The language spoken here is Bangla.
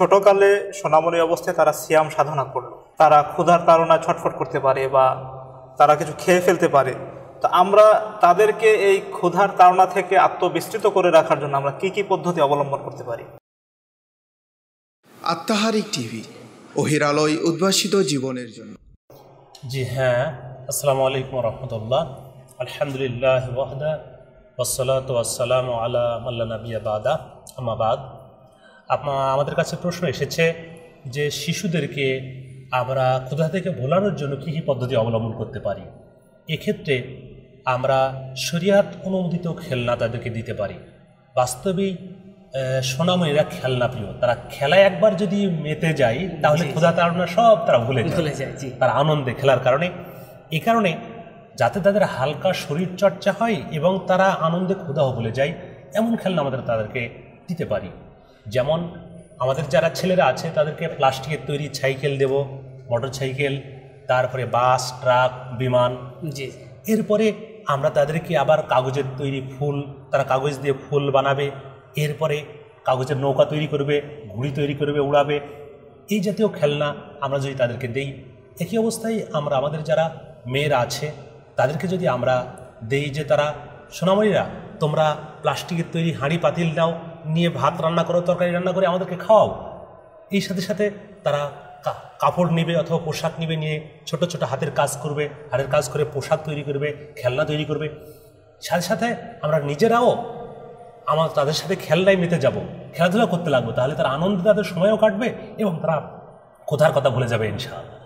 ছোটকালে সোনামণি অবস্থায় তারা সিয়াম সাধনা করলো তারা ক্ষুধার তাড়না ছটফট করতে পারে বা তারা কিছু খেয়ে ফেলতে পারে তো আমরা তাদেরকে এই ক্ষুধার তারা থেকে আত্মবিস্তৃত করে রাখার জন্য আমরা কি কি পদ্ধতি অবলম্বন করতে পারি আত্মাহারিক টিভি অহিরালয় উদ্ভাসিত জীবনের জন্য জি হ্যাঁ আসসালামু আলাইকুম রহমতুল্লাহ আলহামদুলিল্লাহ ওয়াহদা ওসলাত ওয়াসালাম আলা মাল্লা নবিয়া বাদা আমাবাদ আমাদের কাছে প্রশ্ন এসেছে যে শিশুদেরকে আমরা ক্ষুধা থেকে ভোলানোর জন্য কী কী পদ্ধতি অবলম্বন করতে পারি এক্ষেত্রে আমরা শরিয়াত অনুমোদিত খেলনা তাদেরকে দিতে পারি বাস্তবেই সোনামণিরা খেলনা প্রিয় তারা খেলায় একবার যদি মেতে যায় তাহলে ক্ষুধা তাড়না সব তারা ভুলে ভুলে যায় তারা আনন্দে খেলার কারণে এ কারণে যাতে তাদের হালকা শরীর চর্চা হয় এবং তারা আনন্দে ক্ষুধাও ভুলে যায় এমন খেলনা আমাদের তাদেরকে দিতে পারি যেমন আমাদের যারা ছেলেরা আছে তাদেরকে প্লাস্টিকের তৈরি সাইকেল দেব মোটর সাইকেল তারপরে বাস ট্রাক বিমান জি এরপরে আমরা তাদেরকে আবার কাগজের তৈরি ফুল তারা কাগজ দিয়ে ফুল বানাবে এরপরে কাগজের নৌকা তৈরি করবে ঘুড়ি তৈরি করবে উড়াবে এই জাতীয় খেলনা আমরা যদি তাদেরকে দেই একই অবস্থায় আমরা আমাদের যারা মেয়েরা আছে তাদেরকে যদি আমরা দেই যে তারা সোনামণিরা তোমরা প্লাস্টিকের তৈরি হাঁড়ি পাতিল দাও নিয়ে ভাত রান্না করো তরকারি রান্না করে আমাদেরকে খাওয়াও এই সাথে সাথে তারা কাপড় নেবে অথবা পোশাক নেবে নিয়ে ছোট ছোট হাতের কাজ করবে হাতের কাজ করে পোশাক তৈরি করবে খেলনা তৈরি করবে সাথে সাথে আমরা নিজেরাও আমার তাদের সাথে খেলনায় মেতে যাব খেলাধুলা করতে লাগবো তাহলে তারা আনন্দে তাদের সময়ও কাটবে এবং তারা কোথার কথা ভুলে যাবে ইনশাআল্লাহ